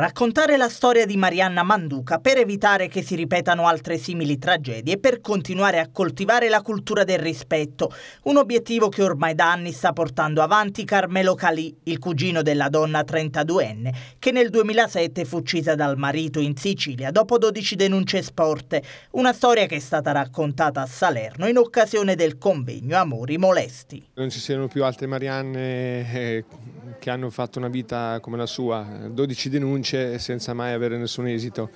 Raccontare la storia di Marianna Manduca per evitare che si ripetano altre simili tragedie e per continuare a coltivare la cultura del rispetto, un obiettivo che ormai da anni sta portando avanti Carmelo Calì, il cugino della donna 32enne, che nel 2007 fu uccisa dal marito in Sicilia dopo 12 denunce sporte, una storia che è stata raccontata a Salerno in occasione del convegno Amori Molesti. Non ci siano più altre Marianne eh, che hanno fatto una vita come la sua, 12 denunce vince senza mai avere nessun esito.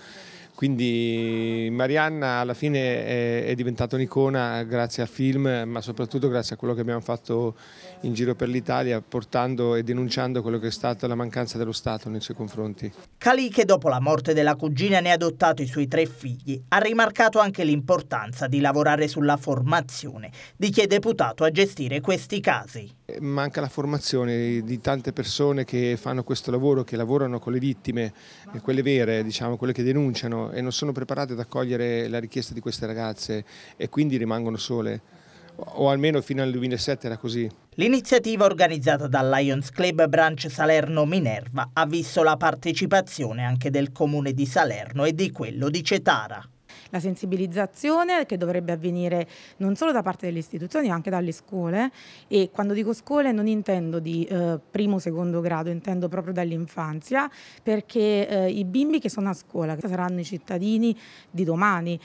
Quindi Marianna alla fine è, è diventata un'icona grazie al film, ma soprattutto grazie a quello che abbiamo fatto in giro per l'Italia, portando e denunciando quello che è stata la mancanza dello Stato nei suoi confronti. Caliche, dopo la morte della cugina ne ha adottato i suoi tre figli, ha rimarcato anche l'importanza di lavorare sulla formazione di chi è deputato a gestire questi casi. Eh, manca la formazione di tante persone che fanno questo lavoro, che lavorano con le vittime, eh, quelle vere, diciamo, quelle che denunciano e non sono preparate ad accogliere la richiesta di queste ragazze e quindi rimangono sole o almeno fino al 2007 era così. L'iniziativa organizzata dal Lions Club Branch Salerno Minerva ha visto la partecipazione anche del comune di Salerno e di quello di Cetara la sensibilizzazione che dovrebbe avvenire non solo da parte delle istituzioni ma anche dalle scuole e quando dico scuole non intendo di eh, primo o secondo grado, intendo proprio dall'infanzia perché eh, i bimbi che sono a scuola saranno i cittadini di domani.